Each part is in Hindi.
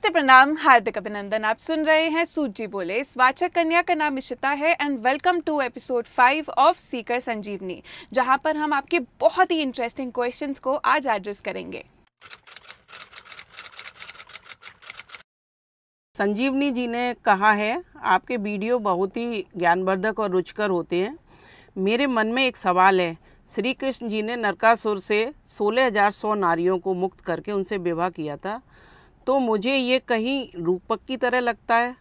नमस्ते प्रणाम हार्दिक अभिनंदन आप सुन रहे हैं सूजी जी बोले इस वाचक कन्या का नाम इशिता है and welcome to episode five of seeker Sanjeevani जहां पर हम आपके बहुत ही इंटरेस्टिंग क्वेश्चंस को आज एड्रेस करेंगे संजीवनी जी ने कहा है आपके वीडियो बहुत ही ज्ञानवर्धक और रुचकर होते हैं मेरे मन में एक सवाल है श्री कृष्ण जी ने नरकासुर से सौ नारियों को मुक्त करके उनसे विवाह किया था तो मुझे ये कहीं रूपक की तरह लगता है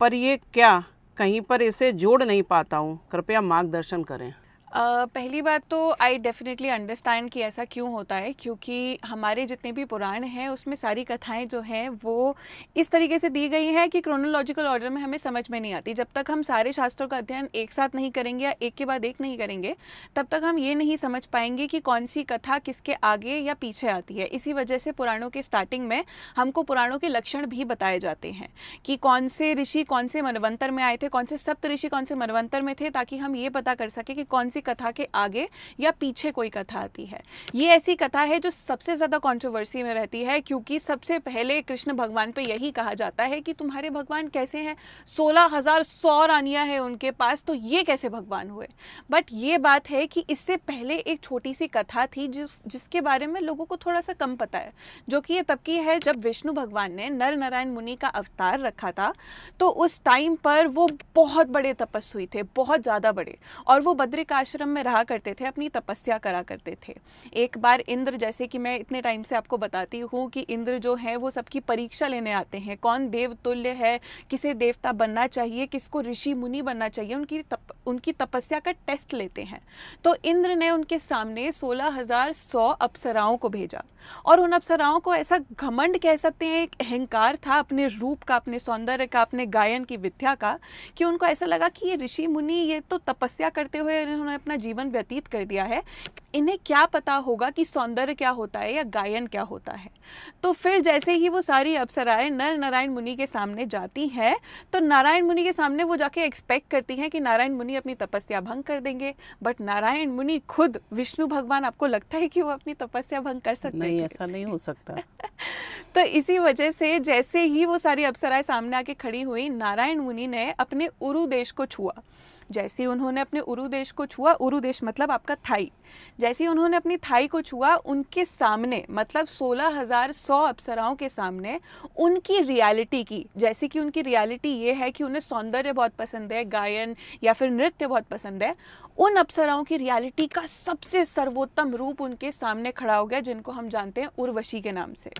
पर ये क्या कहीं पर इसे जोड़ नहीं पाता हूँ कृपया मार्गदर्शन करें Uh, पहली बात तो आई डेफिनेटली अंडरस्टैंड कि ऐसा क्यों होता है क्योंकि हमारे जितने भी पुराण हैं उसमें सारी कथाएं जो हैं वो इस तरीके से दी गई हैं कि क्रोनोलॉजिकल ऑर्डर में हमें समझ में नहीं आती जब तक हम सारे शास्त्रों का अध्ययन एक साथ नहीं करेंगे या एक के बाद एक नहीं करेंगे तब तक हम ये नहीं समझ पाएंगे कि कौन सी कथा किसके आगे या पीछे आती है इसी वजह से पुराणों के स्टार्टिंग में हमको पुराणों के लक्षण भी बताए जाते हैं कि कौन से ऋषि कौन से मनवंतर में आए थे कौन से सप्त ऋषि कौन से मनवंतर में थे ताकि हम ये पता कर सकें कि कौन सी कथा के आगे या पीछे कोई कथा आती है ये ऐसी कथा है जो सबसे ज़्यादा कॉन्ट्रोवर्सी में रहती है क्योंकि सबसे पहले कृष्ण भगवान पर यही कहा जाता है कि तुम्हारे भगवान कैसे हैं सोलह हज़ार सौ रानियाँ हैं उनके पास तो ये कैसे भगवान हुए बट ये बात है कि इससे पहले एक छोटी सी कथा थी जिस जिसके बारे में लोगों को थोड़ा सा कम पता है जो कि ये तब की है जब विष्णु भगवान ने नर नारायण मुनि का अवतार रखा था तो उस टाइम पर वो बहुत बड़े तपस्वी थे बहुत ज़्यादा बड़े और वो बद्रिकाश आश्रम में रहा करते थे अपनी तपस्या करा करते थे एक बार इंद्र जैसे कि मैं इतने टाइम से आपको बताती हूँ कि इंद्र जो है वो सबकी परीक्षा लेने आते हैं कौन देव तुल्य है किसे देवता बनना चाहिए किसको ऋषि मुनि बनना चाहिए उनकी तप, उनकी तपस्या का टेस्ट लेते हैं तो इंद्र ने उनके सामने सोलह हजार सौ अप्सराओं को भेजा और उन अप्सराओं को ऐसा घमंड कह सकते हैं एक अहंकार था अपने रूप का अपने सौंदर्य का अपने गायन की विद्या का कि उनको ऐसा लगा कि ये ऋषि मुनि ये तो तपस्या करते हुए इन्होंने अपना जीवन व्यतीत कर दिया है इन्हें क्या पता होगा कि सौंदर्य क्या होता है या गायन क्या होता है तो फिर जैसे ही वो सारी अप्सराएं नर नारायण मुनि के सामने जाती हैं तो नारायण मुनि के सामने वो जाके एक्सपेक्ट करती हैं कि नारायण मुनि अपनी तपस्या भंग कर देंगे बट नारायण मुनि खुद विष्णु भगवान आपको लगता है कि वो अपनी तपस्या भंग कर सकते नहीं ऐसा नहीं हो सकता तो इसी वजह से जैसे ही वो सारी अप्सराएं सामने आके खड़ी हुई नारायण मुनि ने अपने उरु देश को छुआ जैसे उन्होंने अपने उरु देश को छुआ उरु देश मतलब आपका थाई जैसे ही उन्होंने अपनी थाई को छुआ उनके सामने मतलब सोलह हजार सौ अप्सराओं के सामने उनकी रियलिटी की जैसे कि उनकी रियलिटी ये है कि उन्हें सौंदर्य बहुत पसंद है गायन या फिर नृत्य बहुत पसंद है उन अप्सराओं की रियलिटी का सबसे सर्वोत्तम रूप उनके सामने खड़ा हो गया जिनको हम जानते हैं उर्वशी के नाम से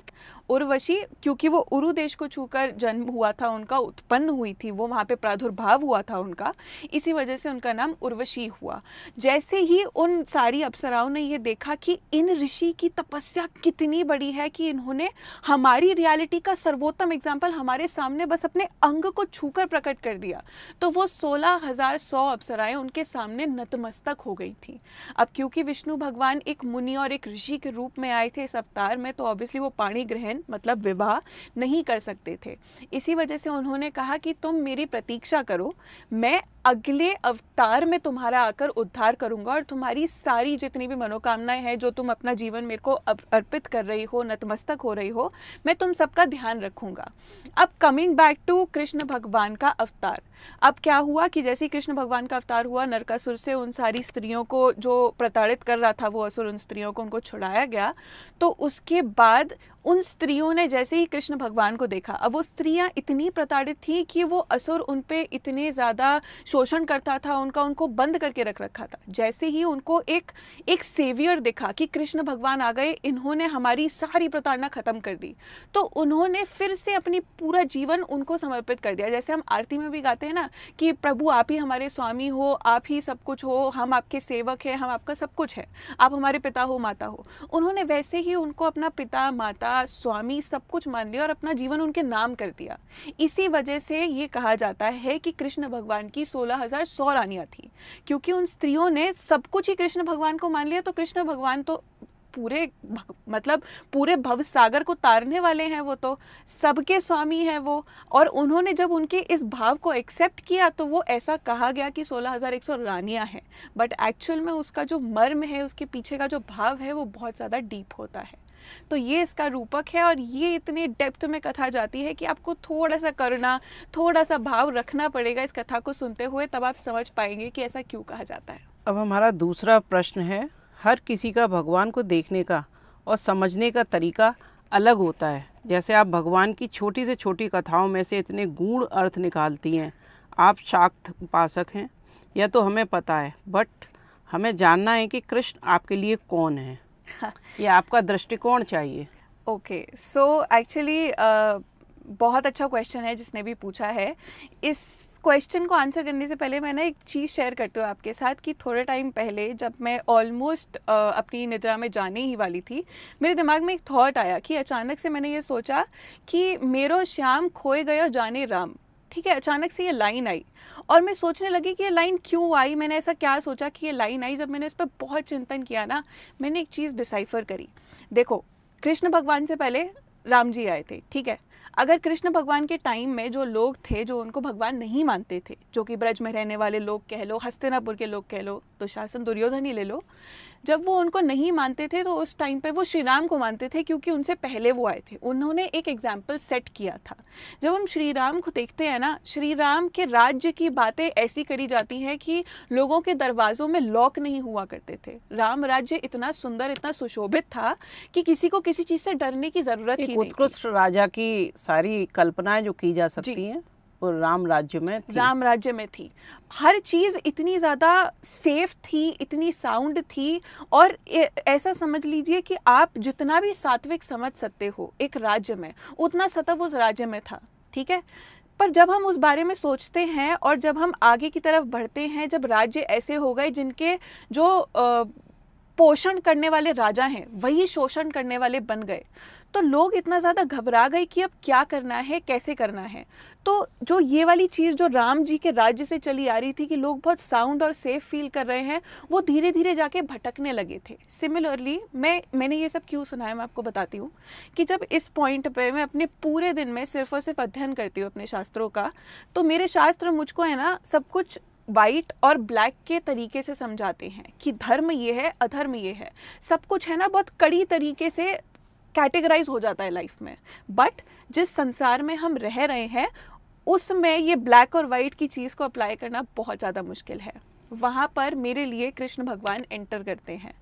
उर्वशी क्योंकि वो उरु देश को छूकर जन्म हुआ था उनका उत्पन्न हुई थी वो वहाँ पे प्रादुर्भाव हुआ था उनका इसी वजह से उनका नाम उर्वशी हुआ जैसे ही उन सारी सभी अप्सराओं ने ये देखा कि इन ऋषि की तपस्या कितनी बड़ी है कि इन्होंने हमारी रियलिटी का सर्वोत्तम एग्जाम्पल हमारे सामने बस अपने अंग को छूकर प्रकट कर दिया तो वो सोलह हजार सौ अप्सराएं उनके सामने नतमस्तक हो गई थी अब क्योंकि विष्णु भगवान एक मुनि और एक ऋषि के रूप में आए थे इस अवतार में तो ऑब्वियसली वो पाणी ग्रहण मतलब विवाह नहीं कर सकते थे इसी वजह से उन्होंने कहा कि तुम मेरी प्रतीक्षा करो मैं अगले अवतार में तुम्हारा आकर उद्धार करूंगा और तुम्हारी सारी जितनी भी मनोकामनाएं हैं जो तुम अपना जीवन मेरे को अर्पित कर रही हो नतमस्तक हो रही हो मैं तुम सबका ध्यान रखूंगा अब कमिंग बैक टू कृष्ण भगवान का अवतार अब क्या हुआ कि जैसे ही कृष्ण भगवान का अवतार हुआ नरकासुर से उन सारी स्त्रियों को जो प्रताड़ित कर रहा था वो असुर उन स्त्रियों को उनको छुड़ाया गया तो उसके बाद उन स्त्रियों ने जैसे ही कृष्ण भगवान को देखा अब वो स्त्रियां इतनी प्रताड़ित थी कि वो असुर उन पर इतने ज़्यादा शोषण करता था उनका उनको बंद करके रख रखा था जैसे ही उनको एक एक सेवियर दिखा कि कृष्ण भगवान आ गए इन्होंने हमारी सारी प्रताड़ना ख़त्म कर दी तो उन्होंने फिर से अपनी पूरा जीवन उनको समर्पित कर दिया जैसे हम आरती में भी गाते हैं हैं ना कि प्रभु आप ही हमारे स्वामी हो आप ही सब कुछ हो हम आपके सेवक हैं हम आपका सब कुछ है आप हमारे पिता हो माता हो उन्होंने वैसे ही उनको अपना पिता माता स्वामी सब कुछ मान लिया और अपना जीवन उनके नाम कर दिया इसी वजह से ये कहा जाता है कि कृष्ण भगवान की सोलह हजार सौ रानियाँ थी क्योंकि उन स्त्रियों ने सब कुछ ही कृष्ण भगवान को मान लिया तो कृष्ण भगवान तो पूरे मतलब पूरे भव सागर को तारने वाले हैं वो तो सबके स्वामी हैं वो और उन्होंने जब उनके इस भाव को एक्सेप्ट किया तो वो ऐसा कहा गया कि सौ रानियां हैं बट एक्चुअल में उसका जो मर्म है उसके पीछे का जो भाव है वो बहुत ज़्यादा डीप होता है तो ये इसका रूपक है और ये इतने डेप्थ में कथा जाती है कि आपको थोड़ा सा करना थोड़ा सा भाव रखना पड़ेगा इस कथा को सुनते हुए तब आप समझ पाएंगे कि ऐसा क्यों कहा जाता है अब हमारा दूसरा प्रश्न है हर किसी का भगवान को देखने का और समझने का तरीका अलग होता है जैसे आप भगवान की छोटी से छोटी कथाओं में से इतने गूढ़ अर्थ निकालती हैं आप शाक्त उपासक हैं यह तो हमें पता है बट हमें जानना है कि कृष्ण आपके लिए कौन है ये आपका दृष्टिकोण चाहिए ओके सो एक्चुअली uh, बहुत अच्छा क्वेश्चन है जिसने भी पूछा है इस क्वेश्चन को आंसर करने से पहले मैं ना एक चीज़ शेयर करती हूँ आपके साथ कि थोड़े टाइम पहले जब मैं ऑलमोस्ट अपनी निद्रा में जाने ही वाली थी मेरे दिमाग में एक थॉट आया कि अचानक से मैंने ये सोचा कि मेरो श्याम खोए गए जाने राम ठीक है अचानक से ये लाइन आई और मैं सोचने लगी कि ये लाइन क्यों आई मैंने ऐसा क्या सोचा कि ये लाइन आई जब मैंने इस पर बहुत चिंतन किया ना मैंने एक चीज़ डिसाइफर करी देखो कृष्ण भगवान से पहले राम जी आए थे ठीक है अगर कृष्ण भगवान के टाइम में जो लोग थे जो उनको भगवान नहीं मानते थे जो कि ब्रज में रहने वाले लोग कह लो हस्तिनापुर के लोग कह लो दुशासन तो दुर्योधन ही ले लो जब वो उनको नहीं मानते थे तो उस टाइम पे वो श्री राम को मानते थे क्योंकि उनसे पहले वो आए थे उन्होंने एक एग्जाम्पल सेट किया था जब हम श्री राम को देखते हैं ना श्री राम के राज्य की बातें ऐसी करी जाती हैं कि लोगों के दरवाज़ों में लॉक नहीं हुआ करते थे राम राज्य इतना सुंदर इतना सुशोभित था कि किसी को किसी चीज़ से डरने की ज़रूरत ही नहीं उत्कृष्ट राजा की सारी कल्पनाएं जो की जा सकती हैं और राम राज्य में थी। राम राज्य में थी हर चीज़ इतनी ज़्यादा सेफ थी इतनी साउंड थी और ऐसा समझ लीजिए कि आप जितना भी सात्विक समझ सकते हो एक राज्य में उतना सतव उस राज्य में था ठीक है पर जब हम उस बारे में सोचते हैं और जब हम आगे की तरफ बढ़ते हैं जब राज्य ऐसे हो गए जिनके जो आ, पोषण करने वाले राजा हैं वही शोषण करने वाले बन गए तो लोग इतना ज़्यादा घबरा गए कि अब क्या करना है कैसे करना है तो जो ये वाली चीज़ जो राम जी के राज्य से चली आ रही थी कि लोग बहुत साउंड और सेफ फील कर रहे हैं वो धीरे धीरे जाके भटकने लगे थे सिमिलरली मैं मैंने ये सब क्यों सुना है मैं आपको बताती हूँ कि जब इस पॉइंट पर मैं अपने पूरे दिन में सिर्फ और सिर्फ अध्ययन करती हूँ अपने शास्त्रों का तो मेरे शास्त्र मुझको है ना सब कुछ वाइट और ब्लैक के तरीके से समझाते हैं कि धर्म ये है अधर्म ये है सब कुछ है ना बहुत कड़ी तरीके से कैटेगराइज हो जाता है लाइफ में बट जिस संसार में हम रह रहे हैं उसमें ये ब्लैक और वाइट की चीज़ को अप्लाई करना बहुत ज़्यादा मुश्किल है वहाँ पर मेरे लिए कृष्ण भगवान एंटर करते हैं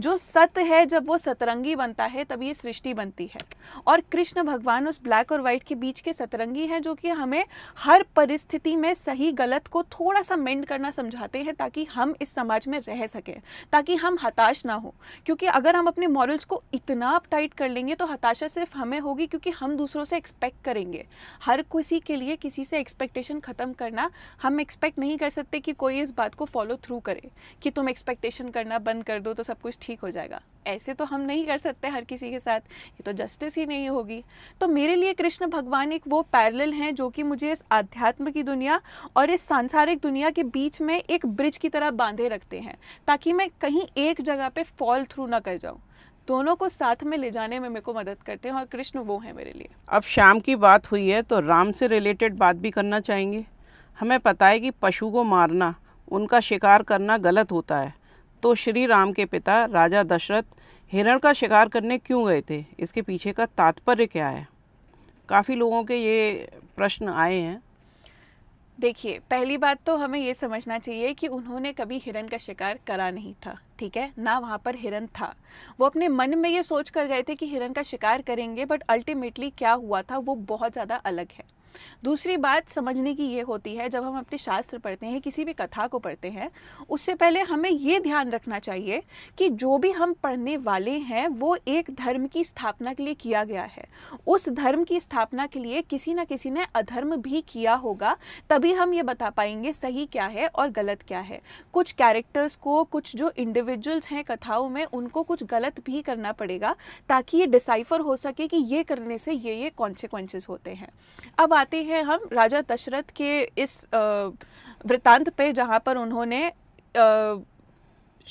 जो सत है जब वो सतरंगी बनता है तब ये सृष्टि बनती है और कृष्ण भगवान उस ब्लैक और व्हाइट के बीच के सतरंगी हैं जो कि हमें हर परिस्थिति में सही गलत को थोड़ा सा मेंड करना समझाते हैं ताकि हम इस समाज में रह सकें ताकि हम हताश ना हो क्योंकि अगर हम अपने मॉरल्स को इतना टाइट कर लेंगे तो हताशा सिर्फ हमें होगी क्योंकि हम दूसरों से एक्सपेक्ट करेंगे हर किसी के लिए किसी से एक्सपेक्टेशन ख़त्म करना हम एक्सपेक्ट नहीं कर सकते कि कोई इस बात को फॉलो थ्रू करे कि तुम एक्सपेक्टेशन करना बंद कर दो तो सब सब कुछ ठीक हो जाएगा ऐसे तो हम नहीं कर सकते हर किसी के साथ ये तो जस्टिस ही नहीं होगी तो मेरे लिए कृष्ण भगवान एक वो पैरल हैं जो कि मुझे इस आध्यात्म की दुनिया और इस सांसारिक दुनिया के बीच में एक ब्रिज की तरह बांधे रखते हैं ताकि मैं कहीं एक जगह पे फॉल थ्रू ना कर जाऊँ दोनों को साथ में ले जाने में मेरे को मदद करते हैं और कृष्ण वो है मेरे लिए अब शाम की बात हुई है तो राम से रिलेटेड बात भी करना चाहेंगे हमें पता है कि पशु को मारना उनका शिकार करना गलत होता है तो श्री राम के पिता राजा दशरथ हिरण का शिकार करने क्यों गए थे इसके पीछे का तात्पर्य क्या है काफ़ी लोगों के ये प्रश्न आए हैं देखिए पहली बात तो हमें ये समझना चाहिए कि उन्होंने कभी हिरण का शिकार करा नहीं था ठीक है ना वहाँ पर हिरन था वो अपने मन में ये सोच कर गए थे कि हिरण का शिकार करेंगे बट अल्टीमेटली क्या हुआ था वो बहुत ज़्यादा अलग है दूसरी बात समझने की ये होती है जब हम अपने शास्त्र पढ़ते हैं किसी भी कथा को पढ़ते हैं उससे पहले हमें ये ध्यान रखना चाहिए कि जो भी हम पढ़ने वाले हैं वो एक धर्म की स्थापना के लिए किया गया है उस धर्म की स्थापना के लिए किसी न किसी ने अधर्म भी किया होगा तभी हम ये बता पाएंगे सही क्या है और गलत क्या है कुछ कैरेक्टर्स को कुछ जो इंडिविजुअल्स हैं कथाओं में उनको कुछ गलत भी करना पड़ेगा ताकि ये डिसाइफर हो सके कि ये करने से ये ये कॉन्सिक्वेंसेस होते हैं अब आते आते हैं हम राजा दशरथ के इस वृतांत पे जहाँ पर उन्होंने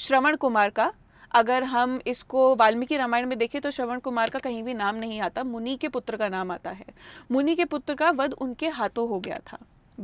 श्रवण कुमार का अगर हम इसको वाल्मीकि रामायण में देखें तो श्रवण कुमार का कहीं भी नाम नहीं आता मुनि के पुत्र का नाम आता है मुनि के पुत्र का वध उनके हाथों हो गया था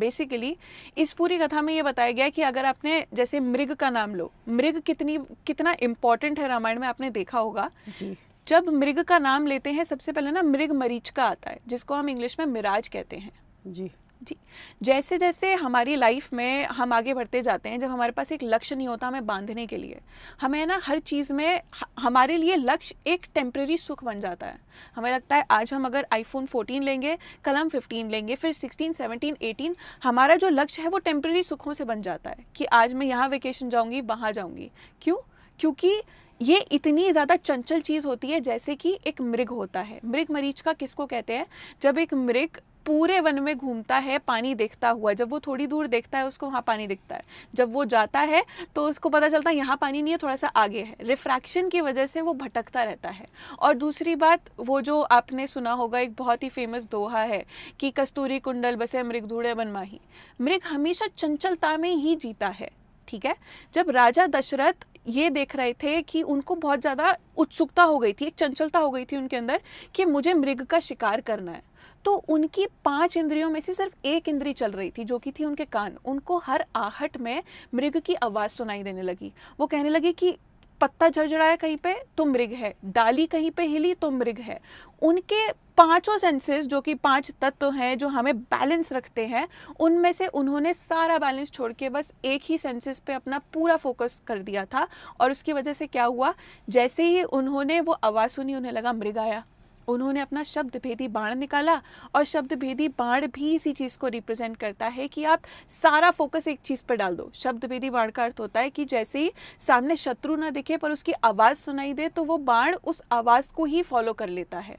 बेसिकली इस पूरी कथा में ये बताया गया कि अगर आपने जैसे मृग का नाम लो मृग कितनी कितना इम्पोर्टेंट है रामायण में आपने देखा होगा जी जब मृग का नाम लेते हैं सबसे पहले ना मृग मरीच का आता है जिसको हम इंग्लिश में मिराज कहते हैं जी जी जैसे जैसे हमारी लाइफ में हम आगे बढ़ते जाते हैं जब हमारे पास एक लक्ष्य नहीं होता हमें बांधने के लिए हमें ना हर चीज़ में हमारे लिए लक्ष्य एक टेम्प्रेरी सुख बन जाता है हमें लगता है आज हम अगर आईफोन 14 लेंगे कल हम 15 लेंगे फिर 16, 17, 18 हमारा जो लक्ष्य है वो टेम्प्रेरी सुखों से बन जाता है कि आज मैं यहाँ वेकेशन जाऊँगी वहाँ जाऊँगी क्यों क्योंकि ये इतनी ज़्यादा चंचल चीज़ होती है जैसे कि एक मृग होता है मृग मरीच का किसको कहते हैं जब एक मृग पूरे वन में घूमता है पानी देखता हुआ जब वो थोड़ी दूर देखता है उसको वहाँ पानी दिखता है जब वो जाता है तो उसको पता चलता है यहाँ पानी नहीं है थोड़ा सा आगे है रिफ्रैक्शन की वजह से वो भटकता रहता है और दूसरी बात वो जो आपने सुना होगा एक बहुत ही फेमस दोहा है कि कस्तूरी कुंडल बसे मृग धूड़े बनमाही मृग हमेशा चंचलता में ही जीता है ठीक है जब राजा दशरथ ये देख रहे थे कि उनको बहुत ज़्यादा उत्सुकता हो गई थी एक चंचलता हो गई थी उनके अंदर कि मुझे मृग का शिकार करना है तो उनकी पांच इंद्रियों में से सिर्फ एक इंद्री चल रही थी जो कि थी उनके कान उनको हर आहट में मृग की आवाज़ सुनाई देने लगी वो कहने लगी कि पत्ता झरझराया कहीं पे तो मृग है डाली कहीं पे हिली तो मृग है उनके पांचों सेंसेस जो कि पांच तत्व हैं जो हमें बैलेंस रखते हैं उनमें से उन्होंने सारा बैलेंस छोड़ के बस एक ही सेंसेस पे अपना पूरा फोकस कर दिया था और उसकी वजह से क्या हुआ जैसे ही उन्होंने वो आवाज़ सुनी उन्हें लगा मृग आया उन्होंने अपना शब्द भेदी बाण निकाला और शब्द भेदी बाण भी इसी चीज़ को रिप्रेजेंट करता है कि आप सारा फोकस एक चीज़ पर डाल दो शब्द भेदी बाण का अर्थ होता है कि जैसे ही सामने शत्रु ना दिखे पर उसकी आवाज़ सुनाई दे तो वो बाण उस आवाज़ को ही फॉलो कर लेता है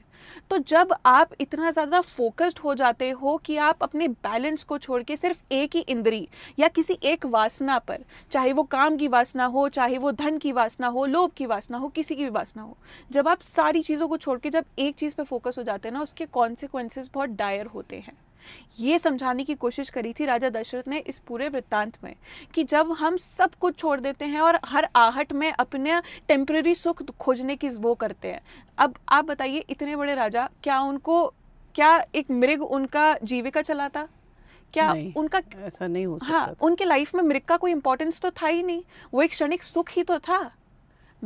तो जब आप इतना ज़्यादा फोकस्ड हो जाते हो कि आप अपने बैलेंस को छोड़ के सिर्फ एक ही इंद्री या किसी एक वासना पर चाहे वो काम की वासना हो चाहे वो धन की वासना हो लोभ की वासना हो किसी की भी वासना हो जब आप सारी चीज़ों को छोड़ के जब एक चीज़ पर फोकस हो जाते हैं ना उसके कॉन्सिक्वेंसेज बहुत डायर होते हैं ये समझाने की कोशिश करी थी राजा दशरथ ने इस पूरे वृत्तांत में कि जब हम सब कुछ छोड़ देते हैं और हर आहट में अपने टेम्प्रेरी सुख खोजने की वो करते हैं अब आप बताइए इतने बड़े राजा क्या उनको क्या एक मृग उनका जीविका चलाता क्या उनका ऐसा नहीं हो हाँ, सकता हाँ उनके लाइफ में मृग का कोई इंपॉर्टेंस तो था ही नहीं वो एक क्षणिक सुख ही तो था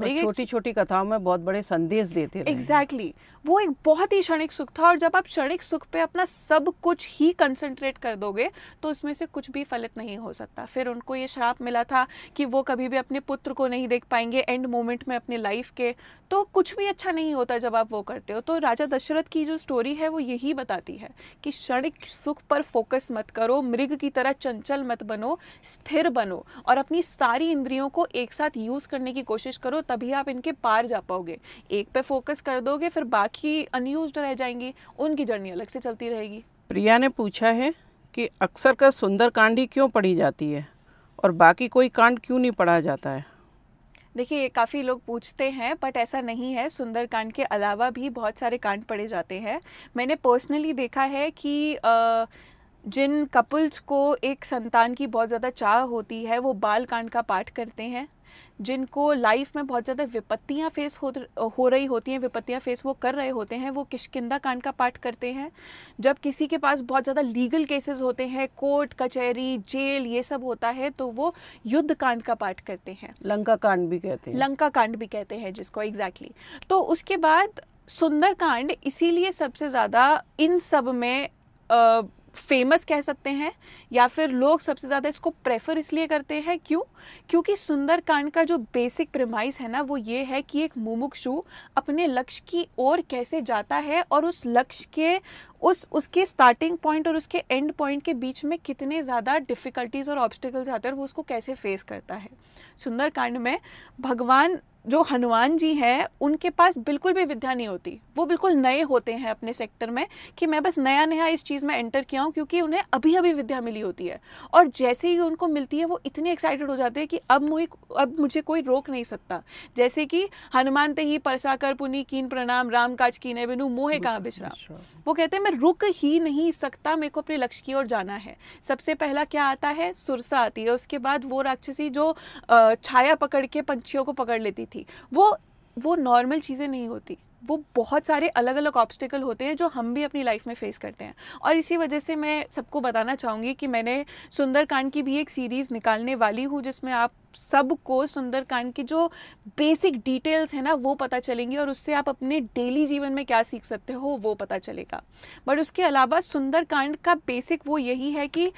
छोटी छोटी कथाओं में बहुत बड़े संदेश देते एग्जैक्टली exactly. वो एक बहुत ही क्षणिक सुख था और जब आप क्षणिक सुख पे अपना सब कुछ ही कंसंट्रेट कर दोगे तो उसमें से कुछ भी फलित नहीं हो सकता फिर उनको ये श्राप मिला था कि वो कभी भी अपने पुत्र को नहीं देख पाएंगे एंड मोमेंट में अपने लाइफ के तो कुछ भी अच्छा नहीं होता जब आप वो करते हो तो राजा दशरथ की जो स्टोरी है वो यही बताती है कि क्षणिक सुख पर फोकस मत करो मृग की तरह चंचल मत बनो स्थिर बनो और अपनी सारी इंद्रियों को एक साथ यूज़ करने की कोशिश करो तभी आप इनके पार जा पाओगे एक पे फोकस कर दोगे फिर बाकी अनयूज रह जाएंगी उनकी जर्नी अलग से चलती रहेगी प्रिया ने पूछा है कि अक्सर कर सुंदर कांड ही क्यों पढ़ी जाती है और बाकी कोई कांड क्यों नहीं पढ़ा जाता है देखिए ये काफ़ी लोग पूछते हैं बट ऐसा नहीं है सुंदरकांड के अलावा भी बहुत सारे कांड पढ़े जाते हैं मैंने पर्सनली देखा है कि आ, जिन कपल्स को एक संतान की बहुत ज़्यादा चाह होती है वो बाल कांड का पाठ करते हैं जिनको लाइफ में बहुत ज़्यादा विपत्तियां फेस हो हो रही होती हैं विपत्तियां फेस वो कर रहे होते हैं वो किशकिंदा कांड का पाठ करते हैं जब किसी के पास बहुत ज़्यादा लीगल केसेस होते हैं कोर्ट कचहरी जेल ये सब होता है तो वो युद्ध कांड का पाठ करते हैं लंका कांड भी कहते हैं लंका कांड भी कहते हैं जिसको एग्जैक्टली exactly. तो उसके बाद सुंदरकांड इसीलिए सबसे ज़्यादा इन सब में आ, फेमस कह सकते हैं या फिर लोग सबसे ज़्यादा इसको प्रेफर इसलिए करते हैं क्यों क्योंकि सुंदरकांड का जो बेसिक प्रेमाइस है ना वो ये है कि एक मुमुक्षु अपने लक्ष्य की ओर कैसे जाता है और उस लक्ष्य के उस उसके स्टार्टिंग पॉइंट और उसके एंड पॉइंट के बीच में कितने ज़्यादा डिफ़िकल्टीज़ और ऑब्स्टिकल्स आते हैं वो उसको कैसे फेस करता है सुंदरकांड में भगवान जो हनुमान जी हैं उनके पास बिल्कुल भी विद्या नहीं होती वो बिल्कुल नए होते हैं अपने सेक्टर में कि मैं बस नया नया इस चीज़ में एंटर किया हूँ क्योंकि उन्हें अभी अभी विद्या मिली होती है और जैसे ही उनको मिलती है वो इतने एक्साइटेड हो जाते हैं कि अब मुझे अब मुझे कोई रोक नहीं सकता जैसे कि हनुमान ते ही परसा कर पुनी कीन प्रणाम राम काज कीने बिनु मोहे कहाँ बिछरा वो कहते हैं मैं रुक ही नहीं सकता मेरे को अपने लक्ष्य की ओर जाना है सबसे पहला क्या आता है सुरसा आती है उसके बाद वो राक्षसी जो छाया पकड़ के पंछियों को पकड़ लेती थी थी वो वो नॉर्मल चीज़ें नहीं होती वो बहुत सारे अलग अलग ऑब्स्टिकल होते हैं जो हम भी अपनी लाइफ में फेस करते हैं और इसी वजह से मैं सबको बताना चाहूँगी कि मैंने सुंदरकांड की भी एक सीरीज़ निकालने वाली हूँ जिसमें आप सबको सुंदरकांड की जो बेसिक डिटेल्स हैं ना वो पता चलेंगी और उससे आप अपने डेली जीवन में क्या सीख सकते हो वो पता चलेगा बट उसके अलावा सुंदरकांड का बेसिक वो यही है कि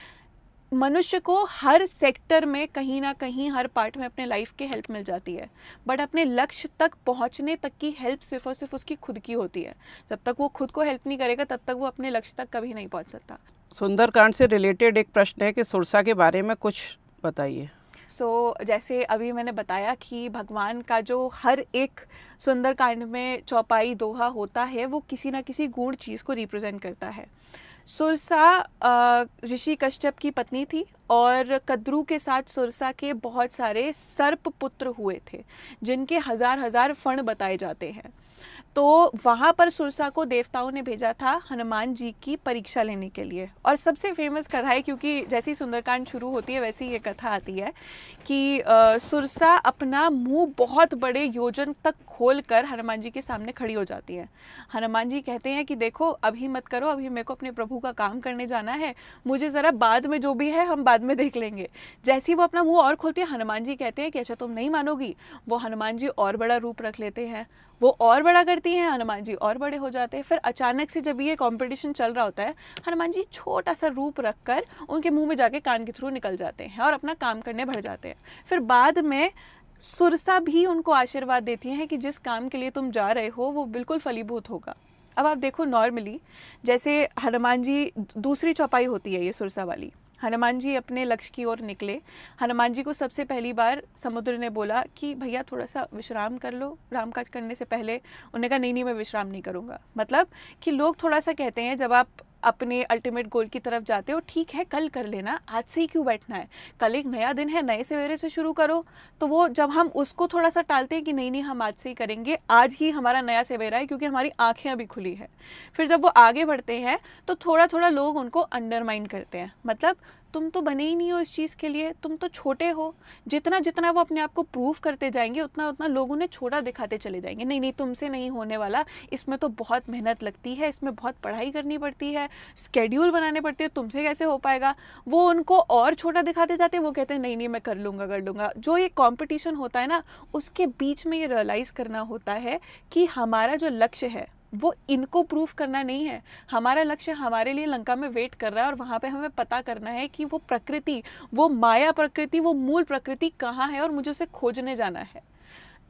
मनुष्य को हर सेक्टर में कहीं ना कहीं हर पार्ट में अपने लाइफ की हेल्प मिल जाती है बट अपने लक्ष्य तक पहुंचने तक की हेल्प सिर्फ और सिर्फ उसकी खुद की होती है जब तक वो खुद को हेल्प नहीं करेगा तब तक वो अपने लक्ष्य तक कभी नहीं पहुंच सकता सुंदरकांड से रिलेटेड एक प्रश्न है कि सुरसा के बारे में कुछ बताइए सो so, जैसे अभी मैंने बताया कि भगवान का जो हर एक सुंदरकांड में चौपाई दोहा होता है वो किसी ना किसी गुण चीज़ को रिप्रेजेंट करता है सुरसा ऋषि कश्यप की पत्नी थी और कद्रू के साथ सुरसा के बहुत सारे सर्प पुत्र हुए थे जिनके हजार हजार फण बताए जाते हैं तो वहाँ पर सुरसा को देवताओं ने भेजा था हनुमान जी की परीक्षा लेने के लिए और सबसे फेमस कथा है क्योंकि जैसी सुंदरकांड शुरू होती है वैसी ये कथा आती है कि सुरसा अपना मुंह बहुत बड़े योजन तक खोल कर हनुमान जी के सामने खड़ी हो जाती है हनुमान जी कहते हैं कि देखो अभी मत करो अभी मेरे को अपने प्रभु का काम करने जाना है मुझे ज़रा बाद में जो भी है हम बाद में देख लेंगे जैसी वो अपना मुँह और खोलती है हनुमान जी कहते हैं कि अच्छा तुम नहीं मानोगी वो हनुमान जी और बड़ा रूप रख लेते हैं वो और बड़ा करती हैं हनुमान जी और बड़े हो जाते हैं फिर अचानक से जब ये कॉम्पिटिशन चल रहा होता है हनुमान जी छोटा सा रूप रख कर उनके मुँह में जाके कान के थ्रू निकल जाते हैं और अपना काम करने बढ़ जाते हैं फिर बाद में सुरसा भी उनको आशीर्वाद देती हैं कि जिस काम के लिए तुम जा रहे हो वो बिल्कुल फलीभूत होगा अब आप देखो नॉर्मली जैसे हनुमान जी दूसरी चौपाई होती है ये सुरसा वाली हनुमान जी अपने लक्ष्य की ओर निकले हनुमान जी को सबसे पहली बार समुद्र ने बोला कि भैया थोड़ा सा विश्राम कर लो रामकाज करने से पहले उन्होंने कहा नहीं नहीं मैं विश्राम नहीं करूँगा मतलब कि लोग थोड़ा सा कहते हैं जब आप अपने अल्टीमेट गोल की तरफ जाते हो ठीक है कल कर लेना आज से ही क्यों बैठना है कल एक नया दिन है नए सवेरे से शुरू करो तो वो जब हम उसको थोड़ा सा टालते हैं कि नहीं नहीं हम आज से ही करेंगे आज ही हमारा नया सवेरा है क्योंकि हमारी आंखें अभी खुली है फिर जब वो आगे बढ़ते हैं तो थोड़ा थोड़ा लोग उनको अंडरमाइन करते हैं मतलब तुम तो बने ही नहीं हो इस चीज़ के लिए तुम तो छोटे हो जितना जितना वो अपने आप को प्रूव करते जाएंगे उतना उतना लोग उन्हें छोटा दिखाते चले जाएंगे नहीं नहीं तुमसे नहीं होने वाला इसमें तो बहुत मेहनत लगती है इसमें बहुत पढ़ाई करनी पड़ती है स्केड्यूल बनाने पड़ते हैं तुमसे कैसे हो पाएगा वो उनको और छोटा दिखाते जाते वो कहते हैं नहीं नहीं मैं कर लूँगा कर लूँगा जो ये कॉम्पिटिशन होता है ना उसके बीच में ये रियलाइज़ करना होता है कि हमारा जो लक्ष्य है वो इनको प्रूफ करना नहीं है हमारा लक्ष्य हमारे लिए लंका में वेट कर रहा है और वहाँ पे हमें पता करना है कि वो प्रकृति वो माया प्रकृति वो मूल प्रकृति कहाँ है और मुझे उसे खोजने जाना है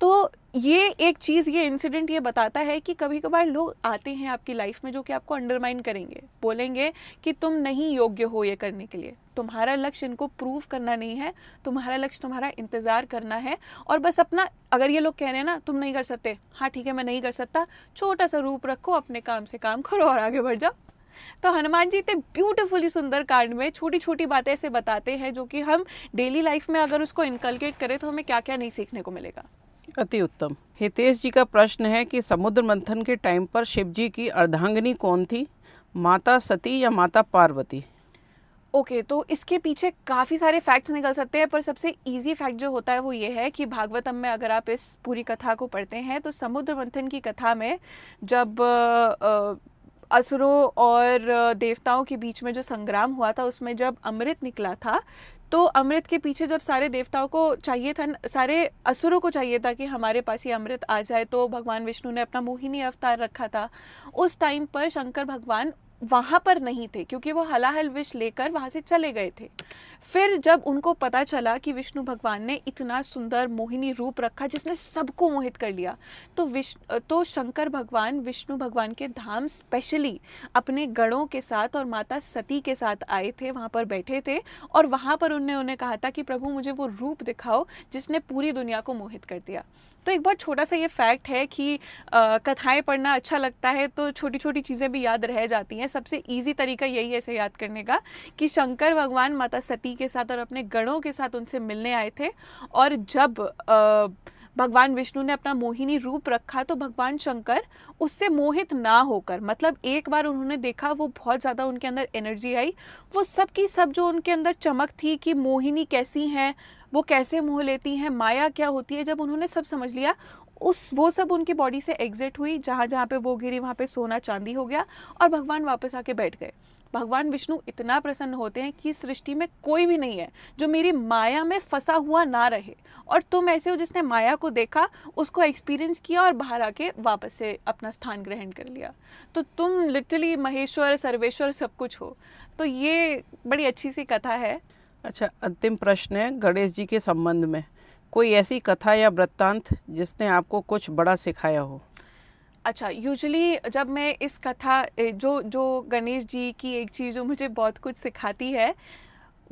तो ये एक चीज़ ये इंसिडेंट ये बताता है कि कभी कभार लोग आते हैं आपकी लाइफ में जो कि आपको अंडरमाइन करेंगे बोलेंगे कि तुम नहीं योग्य हो ये करने के लिए तुम्हारा लक्ष्य इनको प्रूव करना नहीं है तुम्हारा लक्ष्य तुम्हारा इंतज़ार करना है और बस अपना अगर ये लोग कह रहे हैं ना तुम नहीं कर सकते हाँ ठीक है मैं नहीं कर सकता छोटा सा रूप रखो अपने काम से काम करो और आगे बढ़ जाओ तो हनुमान जी इतने ब्यूटिफुली सुंदर कांड में छोटी छोटी बातें ऐसे बताते हैं जो कि हम डेली लाइफ में अगर उसको इनकलकेट करें तो हमें क्या क्या नहीं सीखने को मिलेगा अति उत्तम हितेश जी का प्रश्न है कि समुद्र मंथन के टाइम पर शिव जी की अर्धांगनी कौन थी माता सती या माता पार्वती ओके okay, तो इसके पीछे काफ़ी सारे फैक्ट्स निकल सकते हैं पर सबसे इजी फैक्ट जो होता है वो ये है कि भागवतम में अगर आप इस पूरी कथा को पढ़ते हैं तो समुद्र मंथन की कथा में जब असुरों और देवताओं के बीच में जो संग्राम हुआ था उसमें जब अमृत निकला था तो अमृत के पीछे जब सारे देवताओं को चाहिए था सारे असुरों को चाहिए था कि हमारे पास ये अमृत आ जाए तो भगवान विष्णु ने अपना मोहिनी अवतार रखा था उस टाइम पर शंकर भगवान वहाँ पर नहीं थे क्योंकि वो हलाहल विष लेकर वहाँ से चले गए थे फिर जब उनको पता चला कि विष्णु भगवान ने इतना सुंदर मोहिनी रूप रखा जिसने सबको मोहित कर लिया तो विष तो शंकर भगवान विष्णु भगवान के धाम स्पेशली अपने गणों के साथ और माता सती के साथ आए थे वहाँ पर बैठे थे और वहाँ पर उनने उन्हें कहा था कि प्रभु मुझे वो रूप दिखाओ जिसने पूरी दुनिया को मोहित कर दिया तो एक बहुत छोटा सा ये फैक्ट है कि कथाएं पढ़ना अच्छा लगता है तो छोटी छोटी चीज़ें भी याद रह जाती हैं सबसे ईजी तरीका यही है इसे याद करने का कि शंकर भगवान माता सती के साथ और अपने गणों के साथ उनसे मिलने आए थे और जब आ, भगवान विष्णु ने अपना मोहिनी रूप रखा तो भगवान शंकर उससे मोहित ना होकर मतलब एक बार उन्होंने देखा वो बहुत ज़्यादा उनके अंदर एनर्जी आई वो सब की सब जो उनके अंदर चमक थी कि मोहिनी कैसी हैं वो कैसे मोह लेती हैं माया क्या होती है जब उन्होंने सब समझ लिया उस वो सब उनकी बॉडी से एग्जिट हुई जहाँ जहाँ पे वो गिरी वहाँ पे सोना चांदी हो गया और भगवान वापस आके बैठ गए भगवान विष्णु इतना प्रसन्न होते हैं कि सृष्टि में कोई भी नहीं है जो मेरी माया में फंसा हुआ ना रहे और तुम ऐसे हो जिसने माया को देखा उसको एक्सपीरियंस किया और बाहर आके वापस से अपना स्थान ग्रहण कर लिया तो तुम लिटरली महेश्वर सर्वेश्वर सब कुछ हो तो ये बड़ी अच्छी सी कथा है अच्छा अंतिम प्रश्न है गणेश जी के संबंध में कोई ऐसी कथा या वृत्तांत जिसने आपको कुछ बड़ा सिखाया हो अच्छा यूजुअली जब मैं इस कथा जो जो गणेश जी की एक चीज़ जो मुझे बहुत कुछ सिखाती है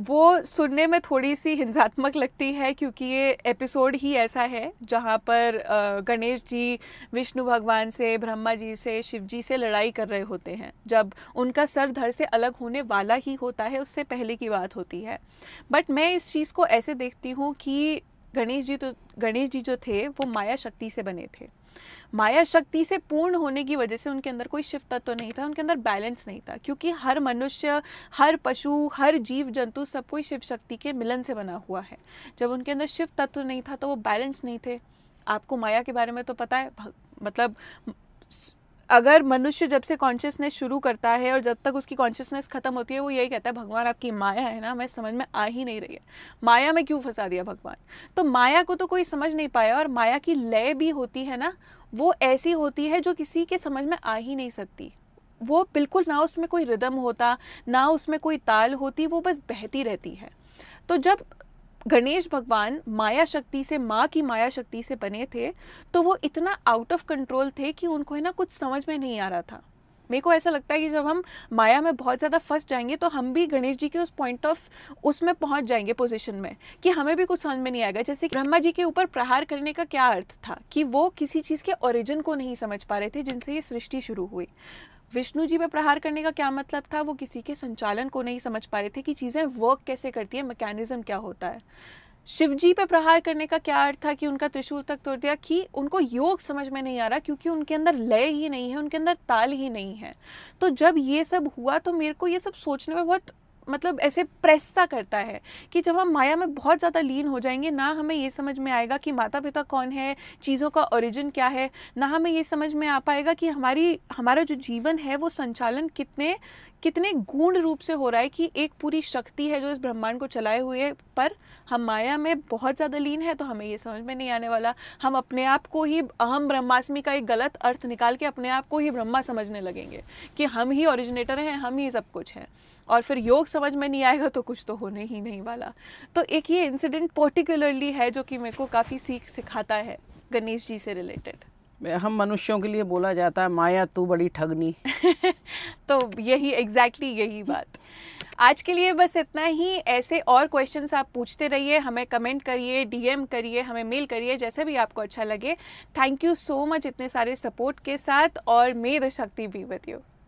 वो सुनने में थोड़ी सी हिंसात्मक लगती है क्योंकि ये एपिसोड ही ऐसा है जहाँ पर गणेश जी विष्णु भगवान से ब्रह्मा जी से शिव जी से लड़ाई कर रहे होते हैं जब उनका सर धर से अलग होने वाला ही होता है उससे पहले की बात होती है बट मैं इस चीज़ को ऐसे देखती हूँ कि गणेश जी तो गणेश जी जो थे वो माया शक्ति से बने थे माया शक्ति से पूर्ण होने की वजह से उनके अंदर कोई शिव तत्व नहीं था उनके अंदर बैलेंस नहीं था क्योंकि हर मनुष्य हर पशु हर जीव जंतु सब कोई शिव शक्ति के मिलन से बना हुआ है जब उनके अंदर शिव तत्व नहीं था तो वो बैलेंस नहीं थे आपको माया के बारे में तो पता है मतलब अगर मनुष्य जब से कॉन्शियसनेस शुरू करता है और जब तक उसकी कॉन्शियसनेस खत्म होती है वो यही कहता है भगवान आपकी माया है ना मैं समझ में आ ही नहीं रही है माया में क्यों फंसा दिया भगवान तो माया को तो कोई समझ नहीं पाया और माया की लय भी होती है ना वो ऐसी होती है जो किसी के समझ में आ ही नहीं सकती वो बिल्कुल ना उसमें कोई रिदम होता ना उसमें कोई ताल होती वो बस बहती रहती है तो जब गणेश भगवान माया शक्ति से माँ की माया शक्ति से बने थे तो वो इतना आउट ऑफ कंट्रोल थे कि उनको है ना कुछ समझ में नहीं आ रहा था मेरे को ऐसा लगता है कि जब हम माया में बहुत ज़्यादा फंस जाएंगे तो हम भी गणेश जी के उस पॉइंट ऑफ उसमें पहुंच जाएंगे पोजीशन में कि हमें भी कुछ समझ में नहीं आएगा जैसे ब्रह्मा जी के ऊपर प्रहार करने का क्या अर्थ था कि वो किसी चीज़ के ओरिजिन को नहीं समझ पा रहे थे जिनसे ये सृष्टि शुरू हुई विष्णु जी पे प्रहार करने का क्या मतलब था वो किसी के संचालन को नहीं समझ पा रहे थे कि चीज़ें वर्क कैसे करती है मैकेनिज्म क्या होता है शिव जी पे प्रहार करने का क्या अर्थ था कि उनका त्रिशूल तक तोड़ दिया कि उनको योग समझ में नहीं आ रहा क्योंकि उनके अंदर लय ही नहीं है उनके अंदर ताल ही नहीं है तो जब ये सब हुआ तो मेरे को ये सब सोचने में बहुत मतलब ऐसे प्रेस सा करता है कि जब हम माया में बहुत ज़्यादा लीन हो जाएंगे ना हमें ये समझ में आएगा कि माता पिता कौन है चीज़ों का ओरिजिन क्या है ना हमें ये समझ में आ पाएगा कि हमारी हमारा जो जीवन है वो संचालन कितने कितने गूण रूप से हो रहा है कि एक पूरी शक्ति है जो इस ब्रह्मांड को चलाए हुए पर हम माया में बहुत ज़्यादा लीन है तो हमें ये समझ में नहीं आने वाला हम अपने आप को ही अहम ब्रह्मास्मि का एक गलत अर्थ निकाल के अपने आप को ही ब्रह्मा समझने लगेंगे कि हम ही ओरिजिनेटर हैं हम ही सब कुछ हैं और फिर योग समझ में नहीं आएगा तो कुछ तो होने ही नहीं वाला तो एक ये इंसिडेंट पर्टिकुलरली है जो कि मेरे को काफ़ी सीख सिखाता है गणेश जी से रिलेटेड हम मनुष्यों के लिए बोला जाता है माया तू बड़ी ठगनी तो यही एग्जैक्टली exactly यही बात आज के लिए बस इतना ही ऐसे और क्वेश्चंस आप पूछते रहिए हमें कमेंट करिए डीएम करिए हमें मेल करिए जैसे भी आपको अच्छा लगे थैंक यू सो मच इतने सारे सपोर्ट के साथ और मे द शक्ति भी बतियो